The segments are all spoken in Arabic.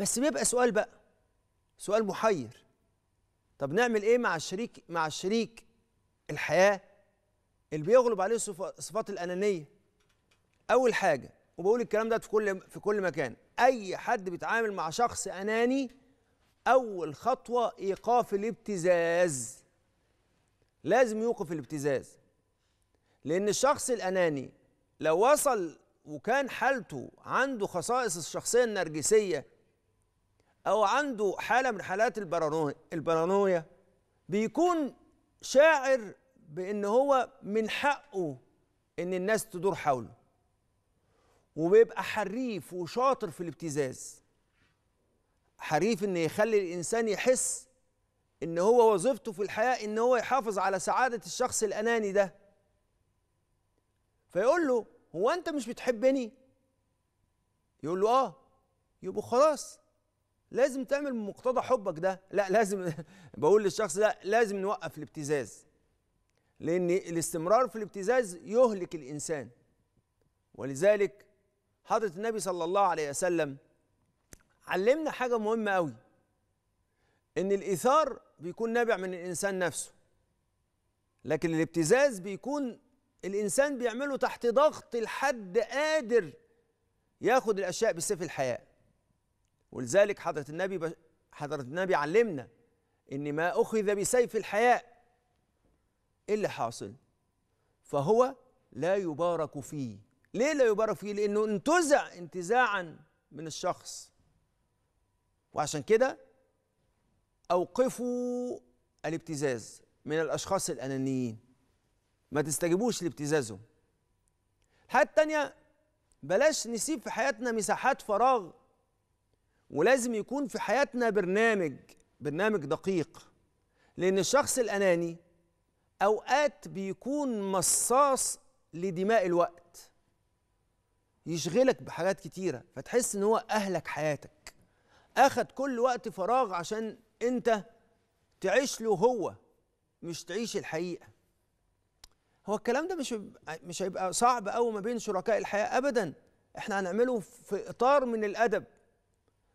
بس بيبقى سؤال بقى سؤال محير طب نعمل ايه مع الشريك مع الشريك الحياه اللي بيغلب عليه صفات الانانيه اول حاجه وبقول الكلام ده في كل في كل مكان اي حد بيتعامل مع شخص اناني اول خطوه ايقاف الابتزاز لازم يوقف الابتزاز لان الشخص الاناني لو وصل وكان حالته عنده خصائص الشخصيه النرجسيه او عنده حاله من حالات البارانويا البارانويا بيكون شاعر بان هو من حقه ان الناس تدور حوله وبيبقى حريف وشاطر في الابتزاز حريف ان يخلي الانسان يحس ان هو وظيفته في الحياه ان هو يحافظ على سعاده الشخص الاناني ده فيقول له هو انت مش بتحبني يقول له اه يبقى خلاص لازم تعمل مقتضى حبك ده لا لازم بقول للشخص ده لازم نوقف الابتزاز لان الاستمرار في الابتزاز يهلك الانسان ولذلك حضره النبي صلى الله عليه وسلم علمنا حاجه مهمه قوي ان الايثار بيكون نابع من الانسان نفسه لكن الابتزاز بيكون الانسان بيعمله تحت ضغط الحد قادر ياخد الاشياء بسيف الحياه ولذلك حضرة النبي حضرة النبي علمنا إن ما أخذ بسيف الحياء إيه اللي حاصل؟ فهو لا يبارك فيه ليه لا يبارك فيه؟ لأنه انتزع انتزاعا من الشخص وعشان كده أوقفوا الابتزاز من الأشخاص الأنانيين ما تستجيبوش لابتزازهم الحاجة التانية بلاش نسيب في حياتنا مساحات فراغ ولازم يكون في حياتنا برنامج برنامج دقيق لأن الشخص الأناني أوقات بيكون مصاص لدماء الوقت يشغلك بحاجات كتيرة فتحس إن هو أهلك حياتك أخد كل وقت فراغ عشان أنت تعيش له هو مش تعيش الحقيقة هو الكلام ده مش مش هيبقى صعب قوي ما بين شركاء الحياة أبدا احنا هنعمله في إطار من الأدب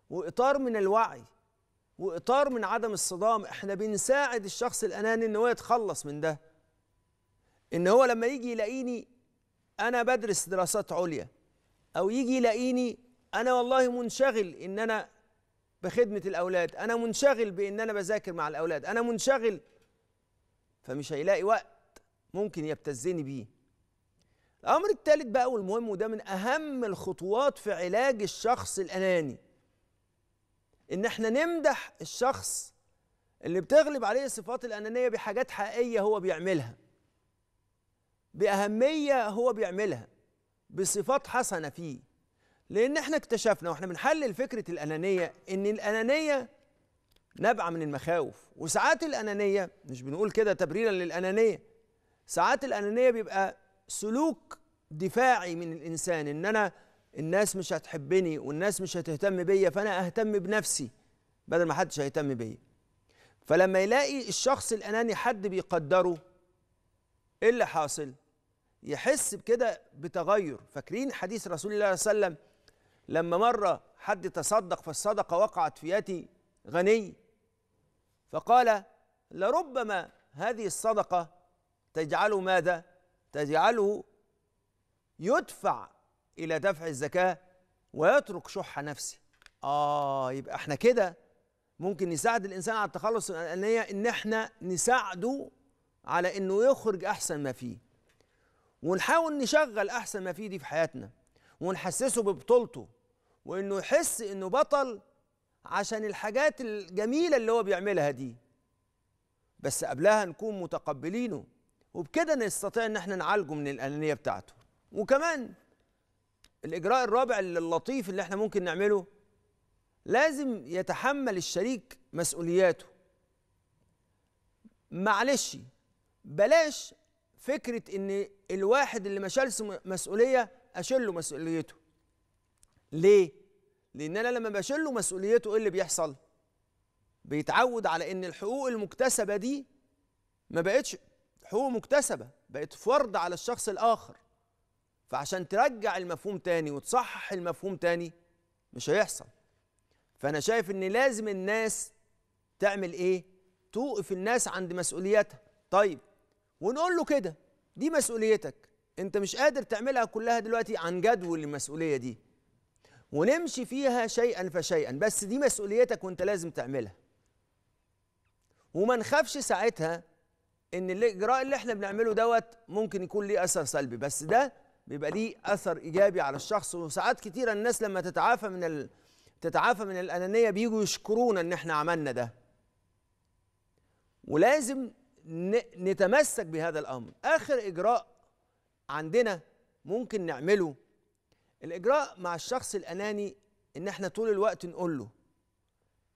واطار من الوعي واطار من عدم الصدام احنا بنساعد الشخص الاناني ان هو يتخلص من ده ان هو لما يجي يلاقيني انا بدرس دراسات عليا او يجي يلاقيني انا والله منشغل ان انا بخدمه الاولاد انا منشغل بان انا بذاكر مع الاولاد انا منشغل فمش هيلاقي وقت ممكن يبتزني بيه الامر الثالث بقى والمهم وده من اهم الخطوات في علاج الشخص الاناني ان احنا نمدح الشخص اللي بتغلب عليه صفات الانانيه بحاجات حقيقيه هو بيعملها باهميه هو بيعملها بصفات حسنه فيه لان احنا اكتشفنا واحنا بنحلل فكره الانانيه ان الانانيه نابعه من المخاوف وساعات الانانيه مش بنقول كده تبريرا للانانيه ساعات الانانيه بيبقى سلوك دفاعي من الانسان ان انا الناس مش هتحبني والناس مش هتهتم بيا فانا اهتم بنفسي بدل ما حدش هيهتم بيا فلما يلاقي الشخص الاناني حد بيقدره ايه اللي حاصل يحس بكده بتغير فاكرين حديث رسول الله صلى الله عليه وسلم لما مره حد تصدق فالصدقه وقعت في يد غني فقال لربما هذه الصدقه تجعله ماذا تجعله يدفع إلى دفع الزكاة ويترك شح نفسه آه يبقى احنا كده ممكن نساعد الإنسان على التخلص من الأنانية إن احنا نساعده على إنه يخرج أحسن ما فيه ونحاول نشغل أحسن ما فيه دي في حياتنا ونحسسه ببطولته وإنه يحس إنه بطل عشان الحاجات الجميلة اللي هو بيعملها دي بس قبلها نكون متقبلينه وبكده نستطيع ان احنا نعالجه من الانانيه بتاعته وكمان الاجراء الرابع اللطيف اللي احنا ممكن نعمله لازم يتحمل الشريك مسؤولياته معلش بلاش فكره ان الواحد اللي ما شالش مسؤوليه اشيل له مسؤوليته ليه لان انا لما بشيل له مسؤوليته ايه اللي بيحصل بيتعود على ان الحقوق المكتسبه دي ما بقتش حقوق مكتسبه بقت فرض على الشخص الاخر فعشان ترجع المفهوم تاني وتصحح المفهوم تاني مش هيحصل فانا شايف ان لازم الناس تعمل ايه توقف الناس عند مسؤولياتها طيب ونقول له كده دي مسؤوليتك انت مش قادر تعملها كلها دلوقتي عن جدول المسؤوليه دي ونمشي فيها شيئا فشيئا بس دي مسؤوليتك وانت لازم تعملها وما نخافش ساعتها ان الاجراء اللي احنا بنعمله دوت ممكن يكون ليه اثر سلبي بس ده بيبقى ليه اثر ايجابي على الشخص وساعات كتيره الناس لما تتعافى من ال... تتعافى من الانانيه بيجوا يشكرونا ان احنا عملنا ده ولازم نتمسك بهذا الامر اخر اجراء عندنا ممكن نعمله الاجراء مع الشخص الاناني ان احنا طول الوقت نقول له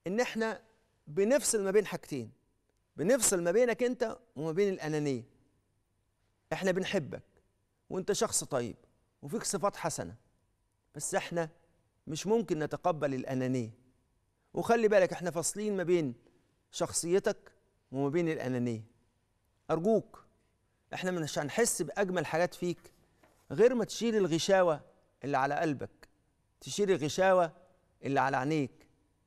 ان احنا بنفصل ما بين حاجتين بنفصل ما بينك انت وما بين الانانيه احنا بنحبك وانت شخص طيب وفيك صفات حسنه بس احنا مش ممكن نتقبل الانانيه وخلي بالك احنا فاصلين ما بين شخصيتك وما بين الانانيه ارجوك احنا مش هنحس باجمل حاجات فيك غير ما تشيل الغشاوه اللي على قلبك تشيل الغشاوه اللي على عينيك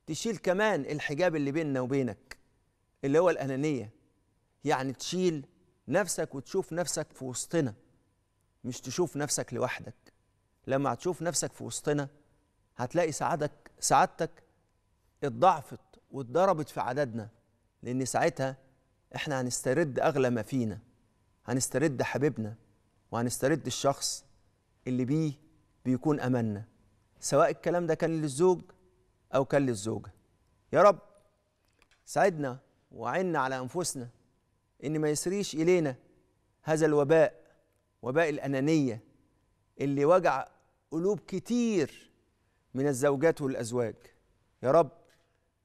تشيل كمان الحجاب اللي بيننا وبينك اللي هو الانانيه يعني تشيل نفسك وتشوف نفسك في وسطنا مش تشوف نفسك لوحدك لما هتشوف نفسك في وسطنا هتلاقي سعادك سعادتك اتضعفت واتضربت في عددنا لأن ساعتها احنا هنسترد أغلى ما فينا هنسترد حبيبنا وهنسترد الشخص اللي بيه بيكون أملنا سواء الكلام ده كان للزوج أو كان للزوجة يا رب ساعدنا وعنا على أنفسنا إن ما يسريش إلينا هذا الوباء وباء الأنانية اللي وجع قلوب كتير من الزوجات والأزواج يا رب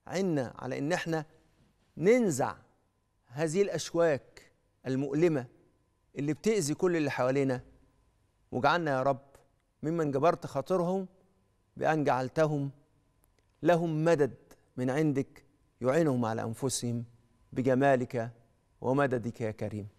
عنا على إن احنا ننزع هذه الأشواك المؤلمة اللي بتأذي كل اللي حوالينا واجعلنا يا رب ممن جبرت خاطرهم بأن جعلتهم لهم مدد من عندك يعينهم على أنفسهم بجمالك ومددك يا كريم